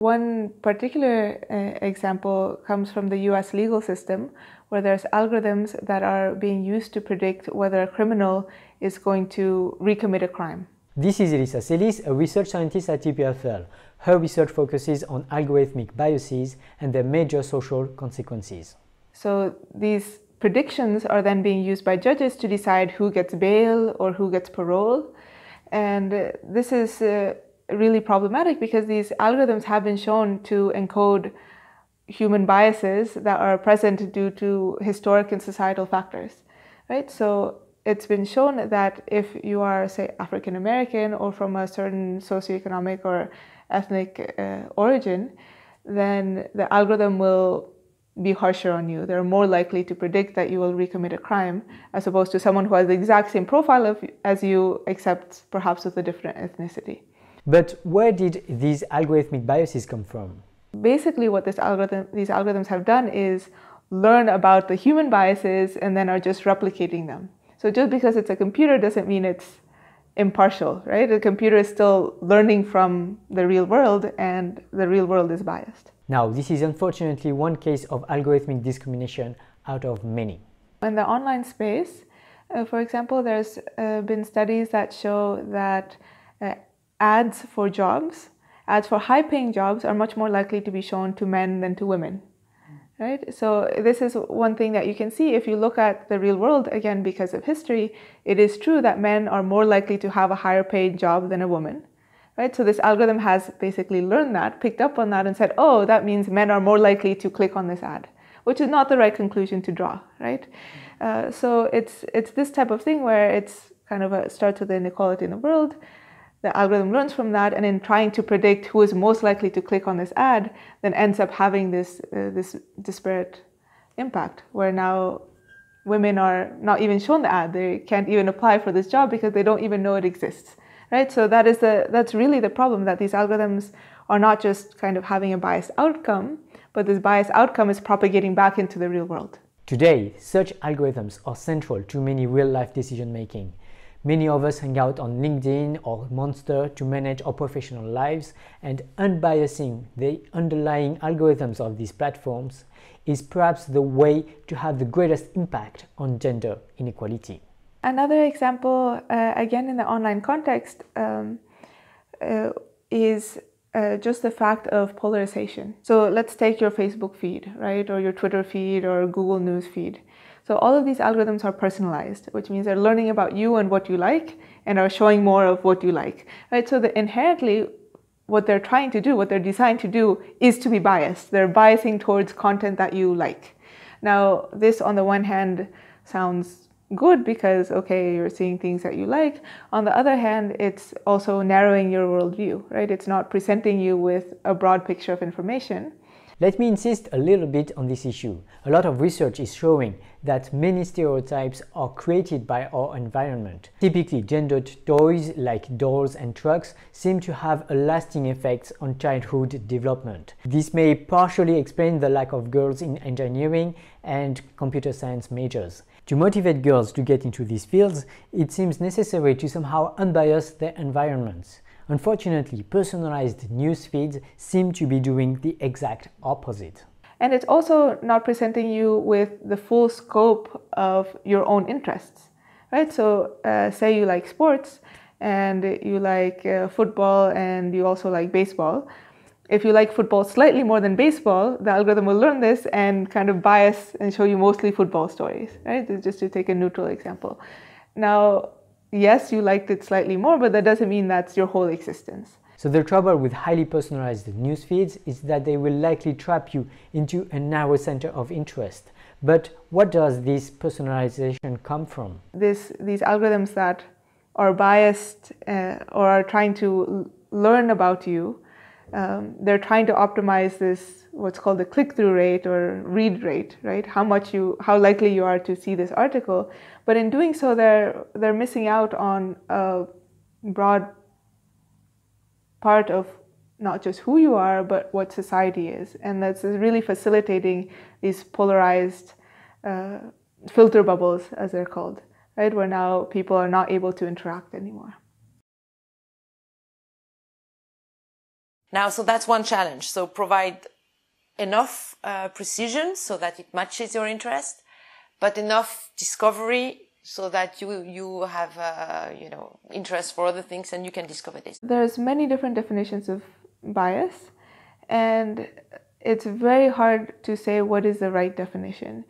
One particular uh, example comes from the US legal system, where there's algorithms that are being used to predict whether a criminal is going to recommit a crime. This is Elisa Celis, a research scientist at EPFL. Her research focuses on algorithmic biases and their major social consequences. So these predictions are then being used by judges to decide who gets bail or who gets parole. And this is uh, really problematic because these algorithms have been shown to encode human biases that are present due to historic and societal factors, right? So it's been shown that if you are, say, African American or from a certain socioeconomic or ethnic uh, origin, then the algorithm will be harsher on you. They're more likely to predict that you will recommit a crime as opposed to someone who has the exact same profile of, as you, except perhaps with a different ethnicity. But where did these algorithmic biases come from? Basically, what this algorithm, these algorithms have done is learn about the human biases and then are just replicating them. So just because it's a computer doesn't mean it's impartial, right? The computer is still learning from the real world and the real world is biased. Now, this is unfortunately one case of algorithmic discrimination out of many. In the online space, uh, for example, there's uh, been studies that show that uh, ads for jobs, ads for high paying jobs, are much more likely to be shown to men than to women. Right? So, this is one thing that you can see if you look at the real world again because of history. It is true that men are more likely to have a higher paid job than a woman. Right? So, this algorithm has basically learned that, picked up on that, and said, oh, that means men are more likely to click on this ad, which is not the right conclusion to draw. Right? Uh, so, it's, it's this type of thing where it's kind of a, starts with the inequality in the world the algorithm learns from that and in trying to predict who is most likely to click on this ad then ends up having this uh, this disparate impact where now women are not even shown the ad they can't even apply for this job because they don't even know it exists right so that is the that's really the problem that these algorithms are not just kind of having a biased outcome but this biased outcome is propagating back into the real world today such algorithms are central to many real life decision making Many of us hang out on LinkedIn or Monster to manage our professional lives, and unbiasing the underlying algorithms of these platforms is perhaps the way to have the greatest impact on gender inequality. Another example, uh, again in the online context, um, uh, is uh, just the fact of polarization. So let's take your Facebook feed, right, or your Twitter feed, or Google News feed. So all of these algorithms are personalized, which means they're learning about you and what you like and are showing more of what you like. Right? So the inherently what they're trying to do, what they're designed to do is to be biased. They're biasing towards content that you like. Now, this on the one hand sounds good because okay you're seeing things that you like on the other hand it's also narrowing your worldview right it's not presenting you with a broad picture of information let me insist a little bit on this issue. A lot of research is showing that many stereotypes are created by our environment. Typically, gendered toys like dolls and trucks seem to have a lasting effect on childhood development. This may partially explain the lack of girls in engineering and computer science majors. To motivate girls to get into these fields, it seems necessary to somehow unbias their environments. Unfortunately, personalized news feeds seem to be doing the exact opposite. And it's also not presenting you with the full scope of your own interests, right? So, uh, say you like sports and you like uh, football and you also like baseball. If you like football slightly more than baseball, the algorithm will learn this and kind of bias and show you mostly football stories, right? Just to take a neutral example. Now, yes, you liked it slightly more, but that doesn't mean that's your whole existence. So the trouble with highly personalized news feeds is that they will likely trap you into a narrow center of interest. But what does this personalization come from? This, these algorithms that are biased uh, or are trying to learn about you um, they're trying to optimize this what's called the click-through rate or read rate, right? How much you, how likely you are to see this article, but in doing so, they're they're missing out on a broad part of not just who you are, but what society is, and that's really facilitating these polarized uh, filter bubbles, as they're called, right? Where now people are not able to interact anymore. Now, so that's one challenge. So provide enough uh, precision so that it matches your interest, but enough discovery so that you you have uh, you know interest for other things and you can discover this. There's many different definitions of bias, and it's very hard to say what is the right definition.